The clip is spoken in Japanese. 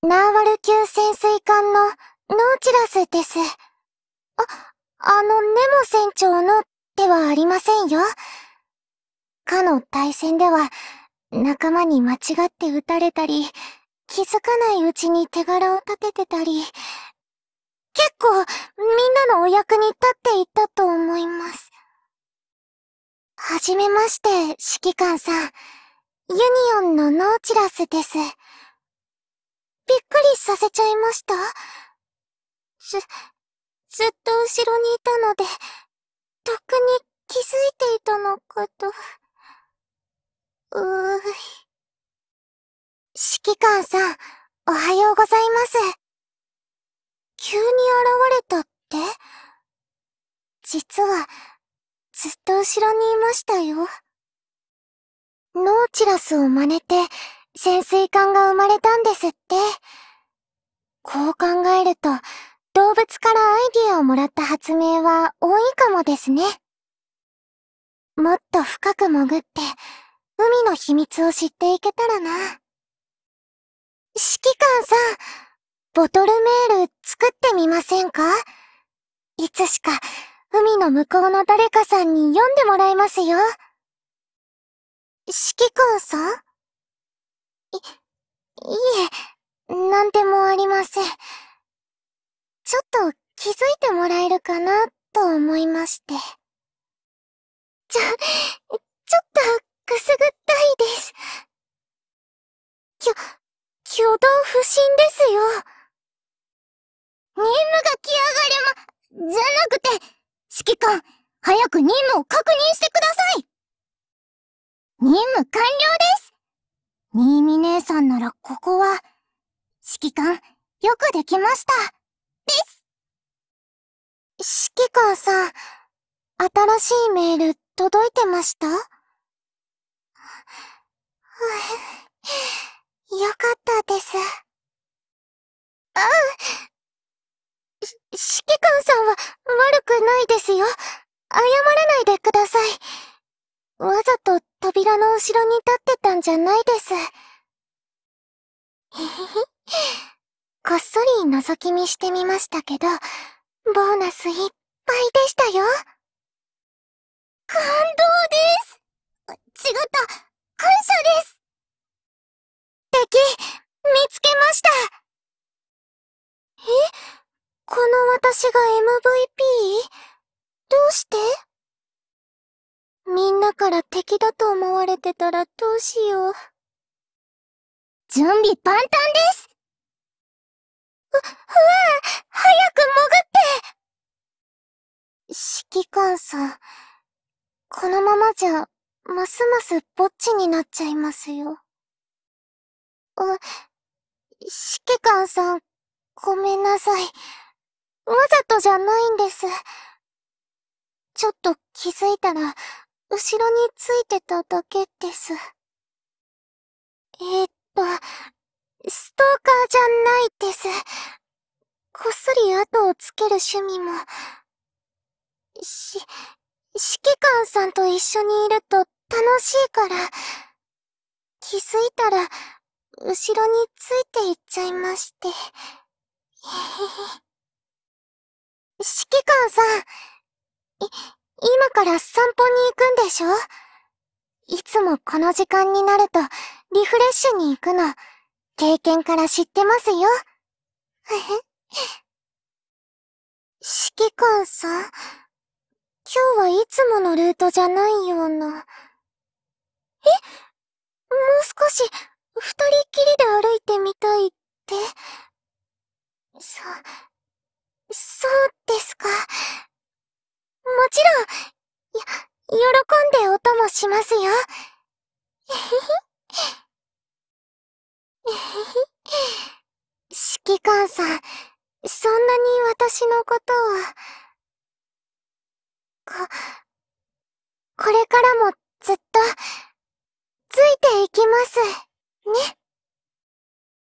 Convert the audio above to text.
ナーワル級潜水艦のノーチラスです。あ、あのネモ船長のではありませんよ。かの対戦では、仲間に間違って撃たれたり、気づかないうちに手柄を立ててたり、結構、みんなのお役に立っていたと思います。はじめまして、指揮官さん。ユニオンのノーチラスです。びっくりさせちゃいましたず、ずっと後ろにいたので、とっくに気づいていたのかと。うーい。指揮官さん、おはようございます。急に現れたって実は、ずっと後ろにいましたよ。ノーチラスを真似て、潜水艦が生まれたんですって。こう考えると、動物からアイディアをもらった発明は多いかもですね。もっと深く潜って、海の秘密を知っていけたらな。指揮官さん、ボトルメール作ってみませんかいつしか海の向こうの誰かさんに読んでもらいますよ。指揮官さんい、いえ、なんでもありません。ちょっと気づいてもらえるかなと思いまして。ちょ、ちょっとくすぐったいです。きょ、挙動不審ですよ。任務が来やがれま、じゃなくて、指揮官、早く任務を確認してください任務完了です新見姉さんならここは、指揮官、よくできました。です。指揮官さん、新しいメール届いてました よかったです。ああ、指揮官さんは悪くないですよ。謝らないでください。柱の後ろに立ってたんじゃないです。こっそり覗き見してみましたけど、ボーナスいっぱいでしたよ。感動です違った、感謝です敵、見つけましたえこの私が MVP? どうしてみんなから敵だと思われてたらどうしよう。準備万端ですう、うわ早く潜って指揮官さん、このままじゃ、ますますぼっちになっちゃいますよ。う、指揮官さん、ごめんなさい。わざとじゃないんです。ちょっと気づいたら、後ろについてただけです。えー、っと、ストーカーじゃないです。こっそり後をつける趣味も。し、指揮官さんと一緒にいると楽しいから、気づいたら、後ろについていっちゃいまして。指揮官さん今から散歩に行くんでしょいつもこの時間になるとリフレッシュに行くの、経験から知ってますよ。指揮官さん、今日はいつものルートじゃないような。しますよ。指揮官さん、そんなに私のことを。こ、これからもずっと、ついていきます。ね。